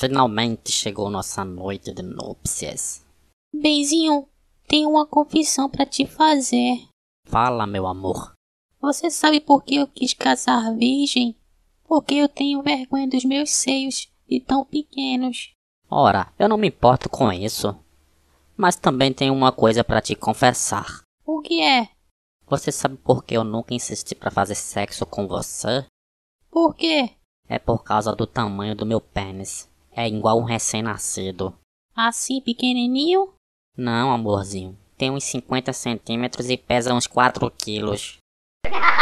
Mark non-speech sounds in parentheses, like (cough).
Finalmente chegou nossa noite de núpcias. Benzinho, tenho uma confissão para te fazer. Fala, meu amor. Você sabe por que eu quis casar virgem? Porque eu tenho vergonha dos meus seios e tão pequenos. Ora, eu não me importo com isso. Mas também tenho uma coisa para te confessar. O que é? Você sabe por que eu nunca insisti para fazer sexo com você? Por quê? É por causa do tamanho do meu pênis é igual um recém-nascido. Assim, pequenininho? Não, amorzinho. Tem uns 50 centímetros e pesa uns 4 quilos. (laughs)